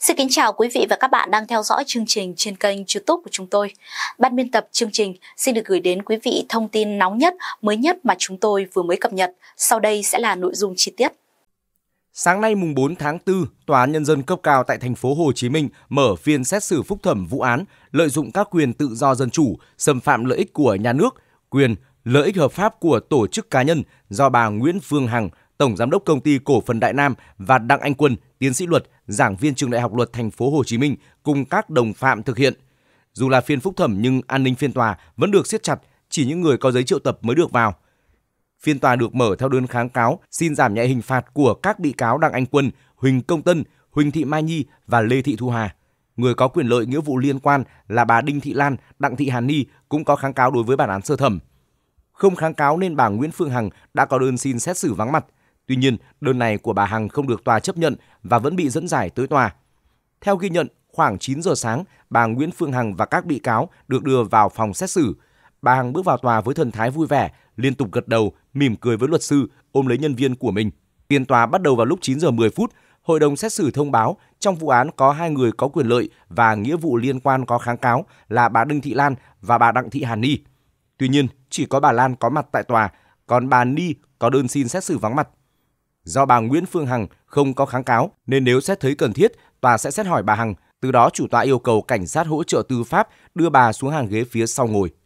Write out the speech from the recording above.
Xin kính chào quý vị và các bạn đang theo dõi chương trình trên kênh youtube của chúng tôi. Ban biên tập chương trình xin được gửi đến quý vị thông tin nóng nhất, mới nhất mà chúng tôi vừa mới cập nhật. Sau đây sẽ là nội dung chi tiết. Sáng nay mùng 4 tháng 4, Tòa án nhân dân cấp cao tại thành phố Hồ Chí Minh mở phiên xét xử phúc thẩm vụ án lợi dụng các quyền tự do dân chủ, xâm phạm lợi ích của nhà nước, quyền, lợi ích hợp pháp của tổ chức cá nhân do bà Nguyễn Phương Hằng, Tổng giám đốc công ty cổ phần Đại Nam và Đặng Anh Quân, tiến sĩ luật, giảng viên trường Đại học Luật Thành phố Hồ Chí Minh cùng các đồng phạm thực hiện. Dù là phiên phúc thẩm nhưng an ninh phiên tòa vẫn được siết chặt, chỉ những người có giấy triệu tập mới được vào. Phiên tòa được mở theo đơn kháng cáo xin giảm nhẹ hình phạt của các bị cáo Đặng Anh Quân, Huỳnh Công Tân, Huỳnh Thị Mai Nhi và Lê Thị Thu Hà. Người có quyền lợi nghĩa vụ liên quan là bà Đinh Thị Lan, Đặng Thị Hàn Ni cũng có kháng cáo đối với bản án sơ thẩm. Không kháng cáo nên bà Nguyễn Phương Hằng đã có đơn xin xét xử vắng mặt – Tuy nhiên, đơn này của bà Hằng không được tòa chấp nhận và vẫn bị dẫn giải tới tòa. Theo ghi nhận, khoảng 9 giờ sáng, bà Nguyễn Phương Hằng và các bị cáo được đưa vào phòng xét xử. Bà Hằng bước vào tòa với thần thái vui vẻ, liên tục gật đầu, mỉm cười với luật sư, ôm lấy nhân viên của mình. Phiên tòa bắt đầu vào lúc 9 giờ 10 phút. Hội đồng xét xử thông báo trong vụ án có hai người có quyền lợi và nghĩa vụ liên quan có kháng cáo là bà Đinh Thị Lan và bà Đặng Thị Hàn Ni. Tuy nhiên, chỉ có bà Lan có mặt tại tòa, còn bà Ni có đơn xin xét xử vắng mặt. Do bà Nguyễn Phương Hằng không có kháng cáo nên nếu xét thấy cần thiết, tòa sẽ xét hỏi bà Hằng, từ đó chủ tọa yêu cầu cảnh sát hỗ trợ tư pháp đưa bà xuống hàng ghế phía sau ngồi.